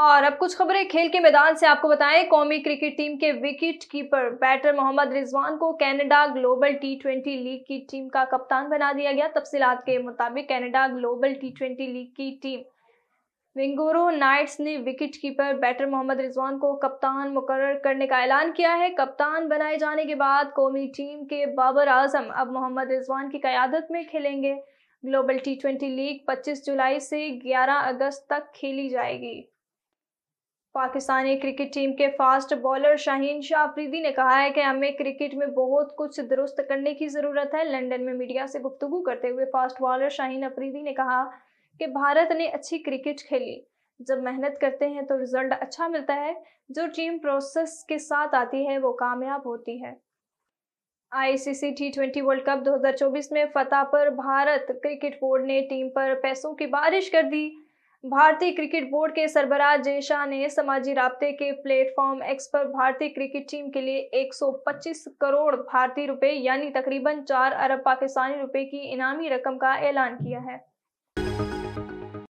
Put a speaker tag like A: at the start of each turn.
A: और अब कुछ खबरें खेल के मैदान से आपको बताएं कौमी क्रिकेट टीम के wicket keeper batter Mohammad Rizwan को Canada global T twenty league की टीम का कप्तान बना दिया गया तफसीत के मुताबिक Canada global T twenty league की टीम वेंगोरो नाइट्स ने wicket keeper batter Mohammad Rizwan को कप्तान मुकर करने का ऐलान किया है कप्तान बनाए जाने के बाद कौमी टीम के बाबर आजम अब मोहम्मद रिजवान की क्यादत में खेलेंगे ग्लोबल टी ट्वेंटी लीग 25 जुलाई से 11 अगस्त तक खेली जाएगी पाकिस्तानी क्रिकेट टीम के फास्ट बॉलर शाहीन शाह अफरीदी ने कहा है कि हमें क्रिकेट में बहुत कुछ दुरुस्त करने की ज़रूरत है लंदन में मीडिया से गुफ्तु करते हुए फास्ट बॉलर शाहीन अफरीदी ने कहा कि भारत ने अच्छी क्रिकेट खेली जब मेहनत करते हैं तो रिजल्ट अच्छा मिलता है जो टीम प्रोसेस के साथ आती है वो कामयाब होती है ICC T twenty world cup 2024 में फतह पर भारत क्रिकेट बोर्ड ने टीम पर पैसों की बारिश कर दी भारतीय क्रिकेट बोर्ड के सरबराह जयशाह ने समाजी रबते के प्लेटफॉर्म एक्स पर भारतीय क्रिकेट टीम के लिए 125 करोड़ भारतीय रुपए यानी तकरीबन 4 अरब पाकिस्तानी रुपए की इनामी रकम का ऐलान किया है